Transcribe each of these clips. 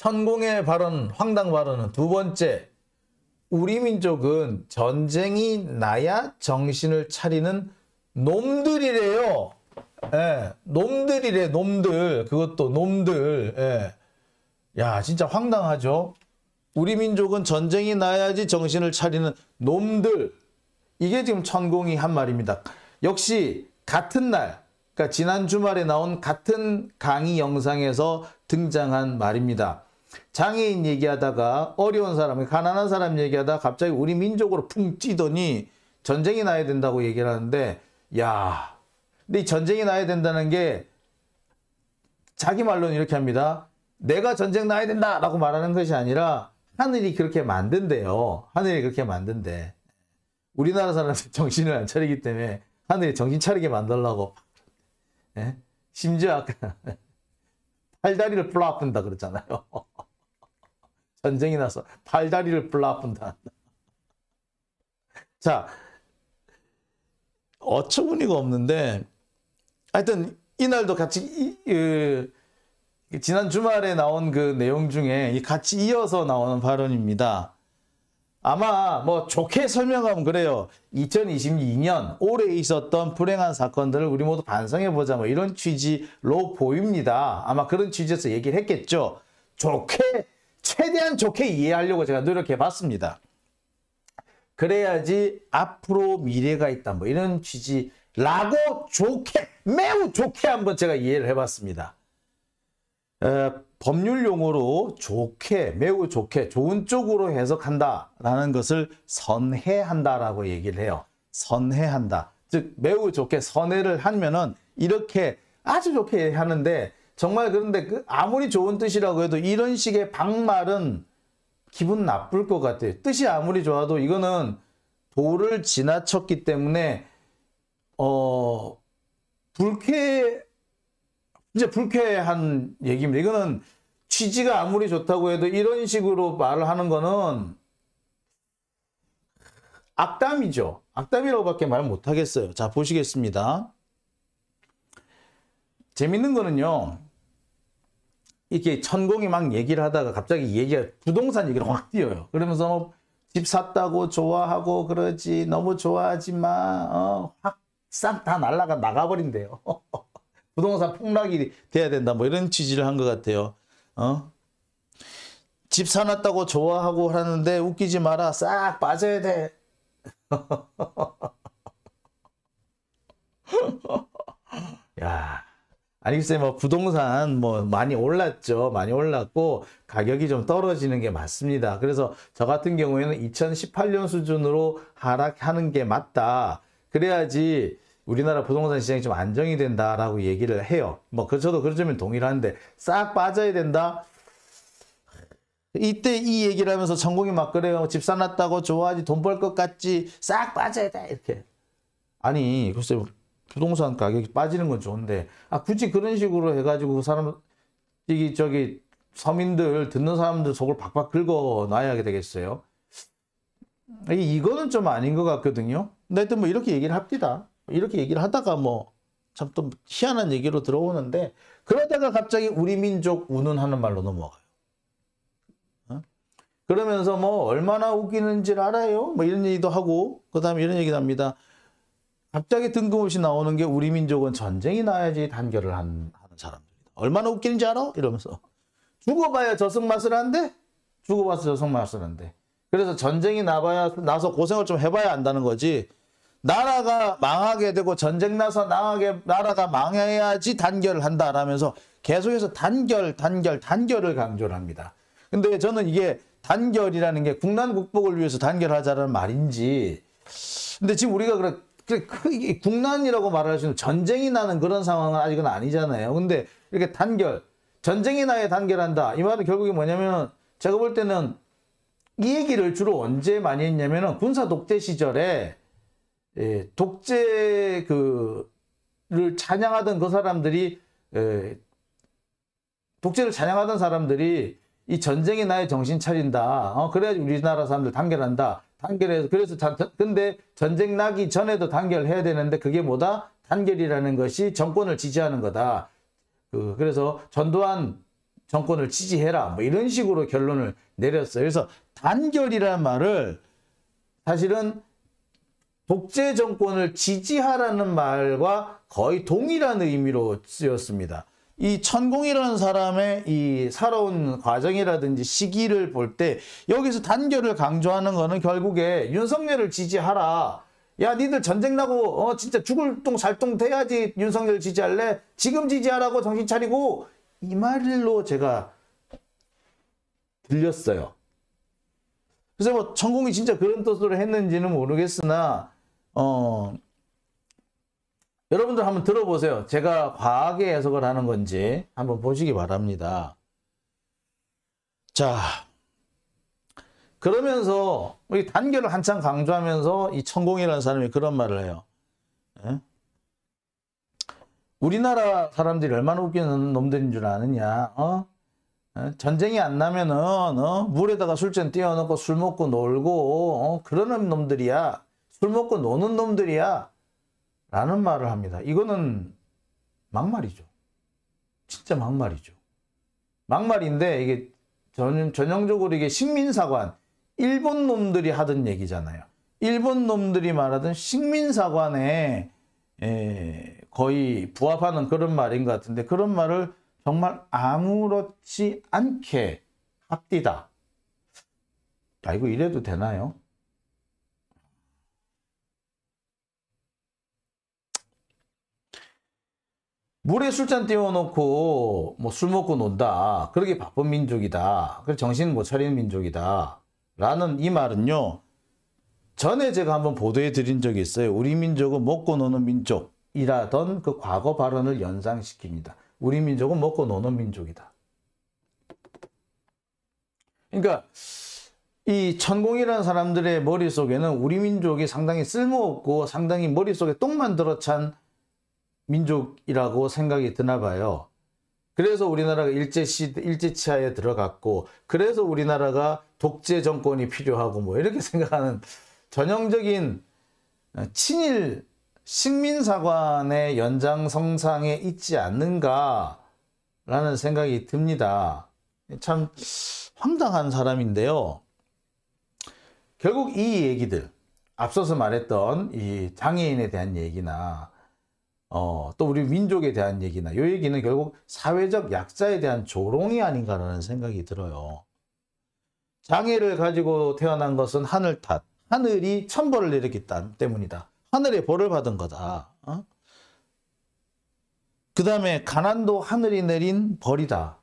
천공의 발언, 황당 발언은 두 번째, 우리 민족은 전쟁이 나야 정신을 차리는 놈들이래요. 예, 놈들이래, 놈들. 그것도 놈들. 예. 야, 진짜 황당하죠? 우리 민족은 전쟁이 나야지 정신을 차리는 놈들. 이게 지금 천공이 한 말입니다. 역시 같은 날, 그러니까 지난 주말에 나온 같은 강의 영상에서 등장한 말입니다. 장애인 얘기하다가 어려운 사람, 가난한 사람 얘기하다 갑자기 우리 민족으로 풍 찌더니 전쟁이 나야 된다고 얘기를 하는데 야 근데 이 전쟁이 나야 된다는 게 자기 말로는 이렇게 합니다. 내가 전쟁 나야 된다 라고 말하는 것이 아니라 하늘이 그렇게 만든대요. 하늘이 그렇게 만든대. 우리나라 사람들 정신을 안 차리기 때문에 하늘이 정신 차리게 만들라고. 예? 심지어 아까 팔다리를 불러 아픈다 그러잖아요. 전쟁이 나서 팔다리를 불러 아픈다. 자, 어처구니가 없는데 하여튼 이날도 같이 이, 그, 지난 주말에 나온 그 내용 중에 같이 이어서 나오는 발언입니다. 아마 뭐 좋게 설명하면 그래요. 2022년 올해 있었던 불행한 사건들을 우리 모두 반성해보자 뭐 이런 취지로 보입니다. 아마 그런 취지에서 얘기를 했겠죠. 좋게 최대한 좋게 이해하려고 제가 노력해봤습니다. 그래야지 앞으로 미래가 있다 뭐 이런 취지라고 좋게 매우 좋게 한번 제가 이해를 해봤습니다. 어, 법률 용어로 좋게, 매우 좋게, 좋은 쪽으로 해석한다라는 것을 선해한다라고 얘기를 해요. 선해한다. 즉, 매우 좋게 선해를 하면은 이렇게 아주 좋게 하는데 정말 그런데 그 아무리 좋은 뜻이라고 해도 이런 식의 박말은 기분 나쁠 것 같아요. 뜻이 아무리 좋아도 이거는 도를 지나쳤기 때문에 어 불쾌 이제 불쾌한 얘기입니다. 이거는 취지가 아무리 좋다고 해도 이런 식으로 말을 하는 거는 악담이죠. 악담이라고밖에 말 못하겠어요. 자 보시겠습니다. 재밌는 거는요. 이렇게 천공이 막 얘기를 하다가 갑자기 얘기가 부동산 얘기를 확띄어요 그러면서 뭐집 샀다고 좋아하고 그러지 너무 좋아하지 마. 어, 확싹 다 날라가 나가버린대요. 부동산 폭락이 돼야 된다. 뭐 이런 취지를 한 것 같아요. 어? 집 사놨다고 좋아하고 하는데 웃기지 마라. 싹 빠져야 돼. 야. 아니 글쎄 뭐 부동산 뭐 많이 올랐죠 많이 올랐고 가격이 좀 떨어지는 게 맞습니다 그래서 저 같은 경우에는 2018년 수준으로 하락하는 게 맞다 그래야지 우리나라 부동산 시장이 좀 안정이 된다라고 얘기를 해요. 뭐 그, 저도 그런 점면 동일한데 싹 빠져야 된다? 이때 이 얘기를 하면서 전공이 막 그래요. 집 사놨다고 좋아하지 돈 벌 것 같지 싹 빠져야 돼 이렇게. 아니 글쎄 부동산 가격이 빠지는 건 좋은데 아 굳이 그런 식으로 해가지고 그 사람 이기 저기 서민들 듣는 사람들 속을 박박 긁어 놔야 되겠어요. 이거는 좀 아닌 것 같거든요. 근데 하여튼 뭐 이렇게 얘기를 합니다. 이렇게 얘기를 하다가 뭐 참 또 희한한 얘기로 들어오는데 그러다가 갑자기 우리 민족 운운하는 말로 넘어가요. 어? 그러면서 뭐 얼마나 웃기는지 알아요? 뭐 이런 얘기도 하고 그 다음에 이런 얘기도 합니다. 갑자기 등금없이 나오는 게 우리 민족은 전쟁이 나야지 단결을 한, 하는 사람들이다. 얼마나 웃기는지 알아? 이러면서 죽어봐야 저승마을한데 죽어봐서 저승마을한데 그래서 전쟁이 나봐야 나서 고생을 좀 해봐야 한다는 거지 나라가 망하게 되고 전쟁 나서 나하게 나라가 망해야지 단결을 한다라면서 계속해서 단결, 단결, 단결을 강조를 합니다. 근데 저는 이게 단결이라는 게 국난 국복을 위해서 단결하자는 말인지 근데 지금 우리가 그래 그게 국난이라고 말할 수 있는 전쟁이 나는 그런 상황은 아직은 아니잖아요. 근데 이렇게 단결, 전쟁이 나야 단결한다. 이 말은 결국에 뭐냐면 제가 볼 때는 이 얘기를 주로 언제 많이 했냐면 은 군사 독재 시절에 예, 독재 그를 찬양하던 그 사람들이 예, 독재를 찬양하던 사람들이 이 전쟁이 나의 정신 차린다. 어, 그래야 우리나라 사람들 단결한다. 단결해서 그래서 단, 근데 전쟁 나기 전에도 단결해야 되는데 그게 뭐다? 단결이라는 것이 정권을 지지하는 거다. 그, 그래서 전두환 정권을 지지해라. 뭐 이런 식으로 결론을 내렸어요. 그래서 단결이라는 말을 사실은 독재 정권을 지지하라는 말과 거의 동일한 의미로 쓰였습니다. 이 천공이라는 사람의 이 살아온 과정이라든지 시기를 볼 때 여기서 단결을 강조하는 거는 결국에 윤석열을 지지하라. 야 니들 전쟁 나고 어 진짜 죽을 똥 살똥 돼야지 윤석열 지지할래? 지금 지지하라고 정신 차리고 이 말로 제가 들렸어요. 그래서 뭐 천공이 진짜 그런 뜻으로 했는지는 모르겠으나 어, 여러분들 한번 들어보세요. 제가 과하게 해석을 하는 건지 한번 보시기 바랍니다. 자, 그러면서 이 단결을 한참 강조하면서 이 천공이라는 사람이 그런 말을 해요. 예? 우리나라 사람들이 얼마나 웃기는 놈들인 줄 아느냐. 어? 예? 전쟁이 안 나면은 어? 물에다가 술잔 띄워놓고 술 먹고 놀고 어? 그러는 놈들이야. 술 먹고 노는 놈들이야. 라는 말을 합니다. 이거는 막말이죠. 진짜 막말이죠. 막말인데 이게 전, 전형적으로 이게 식민사관, 일본 놈들이 하던 얘기잖아요. 일본 놈들이 말하던 식민사관에 에, 거의 부합하는 그런 말인 것 같은데 그런 말을 정말 아무렇지 않게 합디다. 아 이거 이래도 되나요? 물에 술잔 띄워놓고 뭐 술 먹고 논다. 그렇게 바쁜 민족이다. 정신 못 차리는 민족이다. 라는 이 말은요. 전에 제가 한번 보도해 드린 적이 있어요. 우리 민족은 먹고 노는 민족이라던 그 과거 발언을 연상시킵니다. 우리 민족은 먹고 노는 민족이다. 그러니까 이 천공이라는 사람들의 머릿속에는 우리 민족이 상당히 쓸모없고 상당히 머릿속에 똥만 들어찬 민족이라고 생각이 드나 봐요. 그래서 우리나라가 일제시대, 일제치하에 들어갔고, 그래서 우리나라가 독재 정권이 필요하고, 뭐, 이렇게 생각하는 전형적인 어, 친일 식민사관의 연장성상에 있지 않는가라는 생각이 듭니다. 참 황당한 사람인데요. 결국 이 얘기들, 앞서서 말했던 이 장애인에 대한 얘기나 어, 또 우리 민족에 대한 얘기나 요 얘기는 결국 사회적 약자에 대한 조롱이 아닌가라는 생각이 들어요. 장애를 가지고 태어난 것은 하늘 탓. 하늘이 천벌을 내렸기 때문이다. 하늘의 벌을 받은 거다. 어? 그 다음에 가난도 하늘이 내린 벌이다.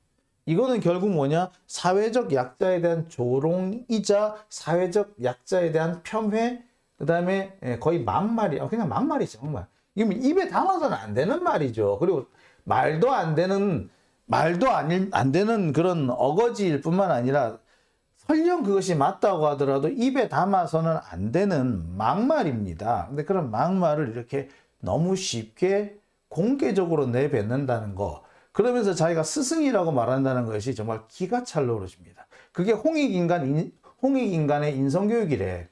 이거는 결국 뭐냐? 사회적 약자에 대한 조롱이자 사회적 약자에 대한 폄훼, 그 다음에 예, 거의 막말이, 어, 그냥 막말이죠, 막말. 이게 입에 담아서는 안 되는 말이죠. 그리고 말도 안 되는 말도 안, 안 되는 그런 어거지일 뿐만 아니라 설령 그것이 맞다고 하더라도 입에 담아서는 안 되는 막말입니다. 근데 그런 막말을 이렇게 너무 쉽게 공개적으로 내뱉는다는 거 그러면서 자기가 스승이라고 말한다는 것이 정말 기가 찰 노릇입니다. 그게 홍익인간, 홍익인간의 인성교육이래.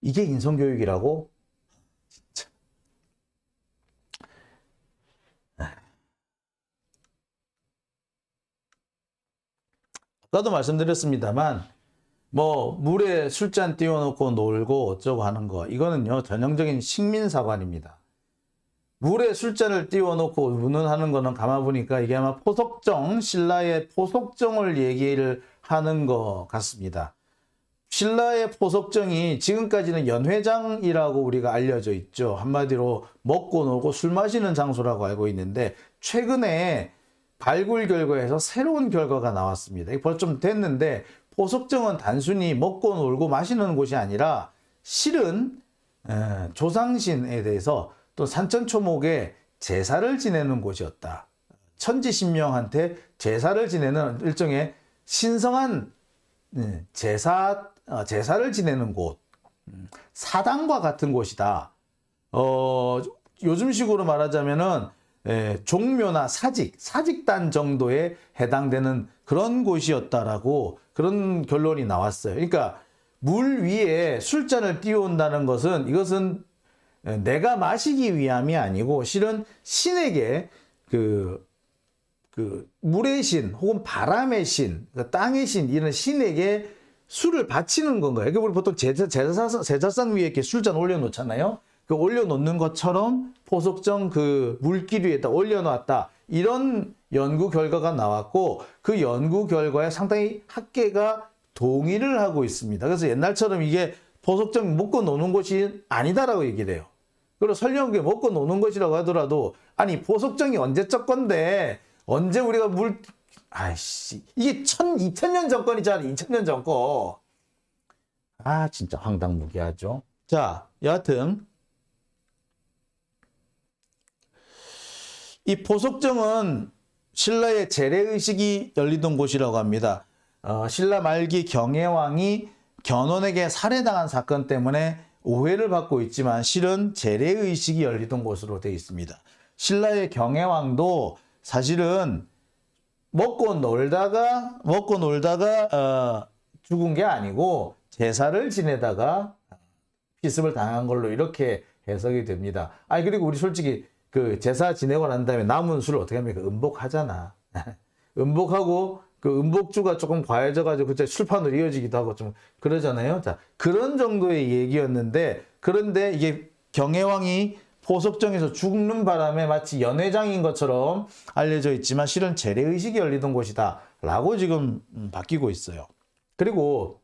이게 인성교육이라고? 진짜. 아까도 말씀드렸습니다만 뭐 물에 술잔 띄워놓고 놀고 어쩌고 하는 거 이거는요 전형적인 식민사관입니다. 물에 술잔을 띄워놓고 운운하는 거는 감아 보니까 이게 아마 포석정 신라의 포석정을 얘기를 하는 것 같습니다. 신라의 포석정이 지금까지는 연회장이라고 우리가 알려져 있죠. 한마디로 먹고 놀고 술 마시는 장소라고 알고 있는데 최근에 발굴 결과에서 새로운 결과가 나왔습니다. 벌써 좀 됐는데 포석정은 단순히 먹고 놀고 마시는 곳이 아니라 실은 조상신에 대해서 또 산천초목에 제사를 지내는 곳이었다. 천지신명한테 제사를 지내는 일종의 신성한 음, 제사, 어, 제사를 지내는 곳, 음, 사당과 같은 곳이다. 어, 요즘식으로 말하자면은 예, 종묘나 사직, 사직단 정도에 해당되는 그런 곳이었다라고 그런 결론이 나왔어요. 그러니까 물 위에 술잔을 띄운다는 것은 이것은 내가 마시기 위함이 아니고 실은 신에게 그, 그 물의 신 혹은 바람의 신, 그러니까 땅의 신 이런 신에게 술을 바치는 건가요? 이게 우리 보통 제자, 제자상, 제자상 위에 이렇게 술잔 올려놓잖아요. 그 올려놓는 것처럼 포석정 그 물길 위에다 올려놨다. 이런 연구 결과가 나왔고 그 연구 결과에 상당히 학계가 동의를 하고 있습니다. 그래서 옛날처럼 이게 포석점 먹고 노는 것이 아니다라고 얘기를 해요. 그리고 설령 그게 먹고 노는 것이라고 하더라도 아니 포석정이 언제적 건데 언제 우리가 물 아이씨 이게 천 이천 년전 건이잖아 이천 년전 거. 아 진짜 황당무계하죠. 자 여하튼 이 보석정은 신라의 재래의식이 열리던 곳이라고 합니다. 어, 신라 말기 경혜왕이 견훤에게 살해당한 사건 때문에 오해를 받고 있지만 실은 재래의식이 열리던 곳으로 되어 있습니다. 신라의 경혜왕도 사실은 먹고 놀다가 먹고 놀다가 어, 죽은 게 아니고 제사를 지내다가 피습을 당한 걸로 이렇게 해석이 됩니다. 아 그리고 우리 솔직히 그 제사 지내고 난 다음에 남은 술을 어떻게 합니까? 그 음복하잖아. 음복하고 그 음복주가 조금 과해져가지고 그때 술판으로 이어지기도 하고 좀 그러잖아요. 자 그런 정도의 얘기였는데 그런데 이게 경혜왕이 보석정에서 죽는 바람에 마치 연회장인 것처럼 알려져 있지만 실은 재래의식이 열리던 곳이다 라고 지금 바뀌고 있어요. 그리고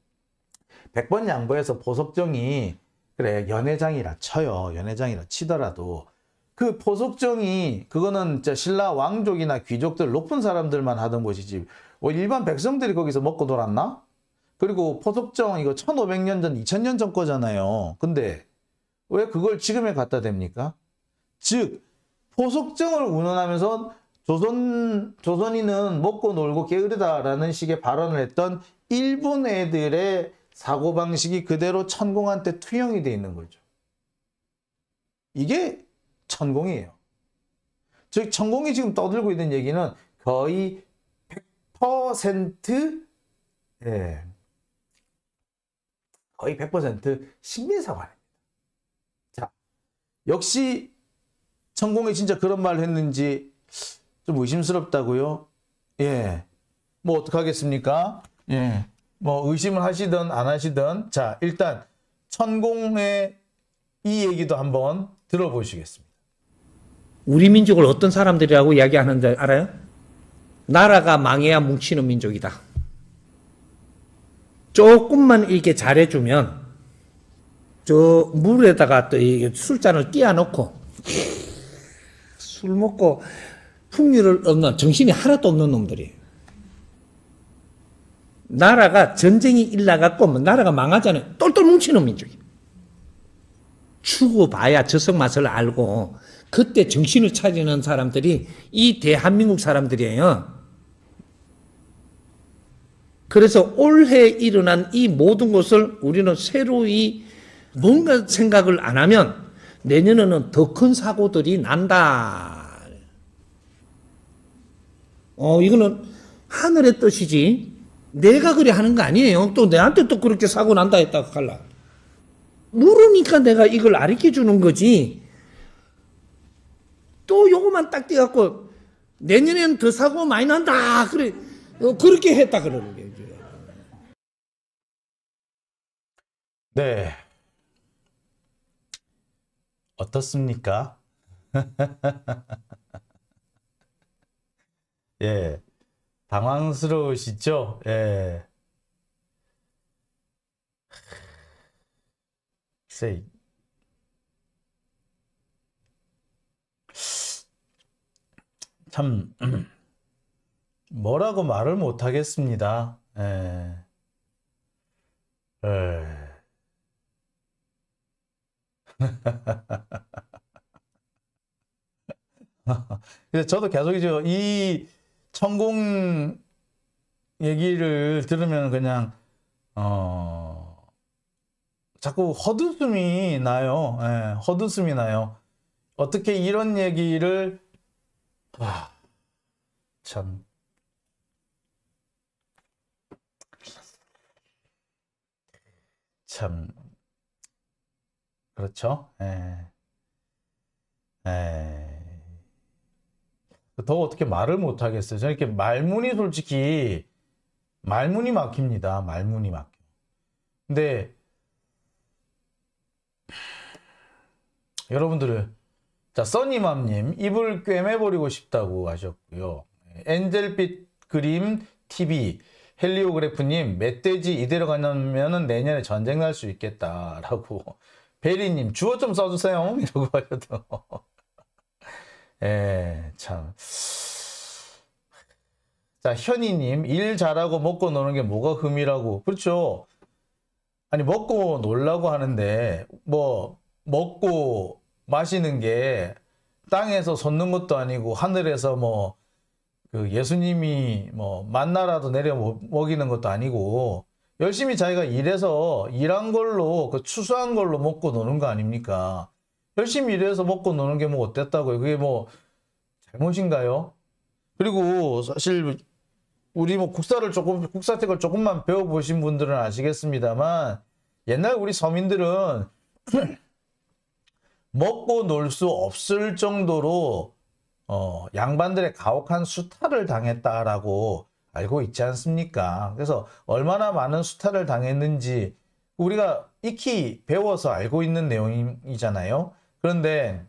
백번 양보해서 보석정이 그래 연회장이라 쳐요. 연회장이라 치더라도 그 포석정이 그거는 진짜 신라 왕족이나 귀족들 높은 사람들만 하던 것이지 뭐 일반 백성들이 거기서 먹고 놀았나? 그리고 포석정 이거 1500년 전 2000년 전 거잖아요. 근데 왜 그걸 지금에 갖다 댑니까? 즉 포석정을 운운하면서 조선, 조선인은 먹고 놀고 게으르다라는 식의 발언을 했던 일본 애들의 사고방식이 그대로 천공한테 투영이 돼 있는 거죠. 이게 천공이에요. 즉 천공이 지금 떠들고 있는 얘기는 거의 100% 예, 거의 100% 신민사관입니다. 자, 역시 천공이 진짜 그런 말을 했는지 좀 의심스럽다고요. 예, 뭐 어떡하겠습니까? 예, 뭐 의심을 하시든 안 하시든 자 일단 천공의 이 얘기도 한번 들어보시겠습니다. 우리 민족을 어떤 사람들이라고 이야기하는지 알아요? 나라가 망해야 뭉치는 민족이다. 조금만 이렇게 잘해주면 저 물에다가 또 술잔을 끼워놓고 술 먹고 풍류를 없는 정신이 하나도 없는 놈들이 나라가 전쟁이 일나갔고 나라가 망하잖아요. 똘똘 뭉치는 민족이. 추고 봐야 저성 맛을 알고 그때 정신을 차리는 사람들이 이 대한민국 사람들이에요. 그래서 올해 일어난 이 모든 것을 우리는 새로이 뭔가 생각을 안 하면 내년에는 더 큰 사고들이 난다. 어, 이거는 하늘의 뜻이지. 내가 그래 하는 거 아니에요. 또 내한테 또 그렇게 사고 난다 했다고할라 모르니까 내가 이걸 아리켜 주는 거지. 또 요거만 딱 떼갖고 내년에는 더 사고 많이 난다. 그래. 어, 그렇게 했다 그러는 거예요. 네. 어떻습니까? 예. 당황스러우시죠? 예. 글참 뭐라고 말을 못 하겠습니다. 에... 예. 에... 예. 근데 저도 계속 이제 이 천공 얘기를 들으면 그냥 어 자꾸 헛웃음이 나요. 예, 헛웃음이 나요. 어떻게 이런 얘기를 아, 참. 참. 그렇죠? 에. 예. 에. 예. 더 어떻게 말을 못하겠어요. 저 이렇게 말문이 솔직히, 말문이 막힙니다. 말문이 막혀. 근데, 여러분들은 자, 써니맘님, 입을 꿰매버리고 싶다고 하셨고요. 엔젤빛 그림 TV, 헬리오그래프님, 멧돼지 이대로 가면 은 내년에 전쟁 날 수 있겠다라고. 베리님, 주어 좀 써주세요. 이러고 하셔도. 예, 참. 자, 현이님, 일 잘하고 먹고 노는 게 뭐가 흠이라고. 그렇죠. 아니, 먹고 놀라고 하는데, 뭐, 먹고 마시는 게 땅에서 솟는 것도 아니고 하늘에서 뭐 그 예수님이 뭐 만나라도 내려 먹이는 것도 아니고 열심히 자기가 일해서 일한 걸로 그 추수한 걸로 먹고 노는 거 아닙니까? 열심히 일해서 먹고 노는 게 뭐 어땠다고요? 그게 뭐 잘못인가요? 그리고 사실 우리 뭐 국사를 조금 국사책을 조금만 배워보신 분들은 아시겠습니다만 옛날 우리 서민들은 먹고 놀 수 없을 정도로 어, 양반들의 가혹한 수탈을 당했다라고 알고 있지 않습니까? 그래서 얼마나 많은 수탈을 당했는지 우리가 익히 배워서 알고 있는 내용이잖아요. 그런데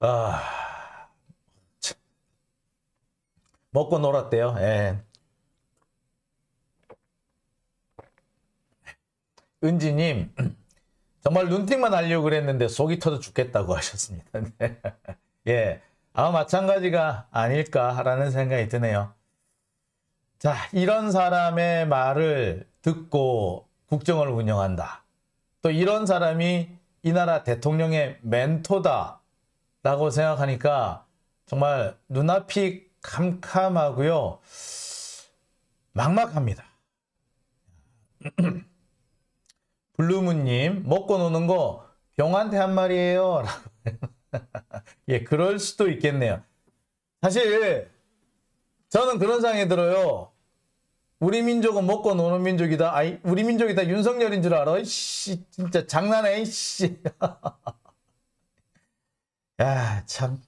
아, 먹고 놀았대요. 예. 은지님 정말 눈팅만 하려고 그랬는데 속이 터져 죽겠다고 하셨습니다. 네. 예. 아, 마찬가지가 아닐까라는 생각이 드네요. 자, 이런 사람의 말을 듣고 국정을 운영한다. 또 이런 사람이 이 나라 대통령의 멘토다. 라고 생각하니까 정말 눈앞이 캄캄하고요. 막막합니다. 블루문님 먹고 노는 거 병한테 한 말이에요. 예, 그럴 수도 있겠네요. 사실 저는 그런 상황이 들어요. 우리 민족은 먹고 노는 민족이다. 아이, 우리 민족이 다 윤석열인 줄 알아. 씨, 진짜 장난해. 씨. 야, 참.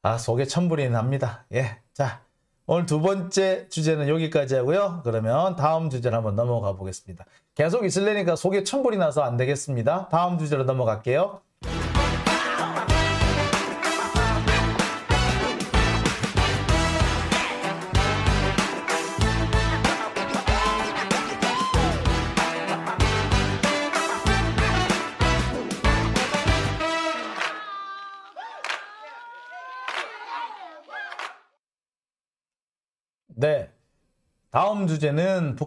아, 속에 천불이 납니다. 예. 자, 오늘 두 번째 주제는 여기까지 하고요. 그러면 다음 주제로 한번 넘어가 보겠습니다. 계속 있을래니까 속에 천불이 나서 안 되겠습니다. 다음 주제로 넘어갈게요. 다음 주제는 북한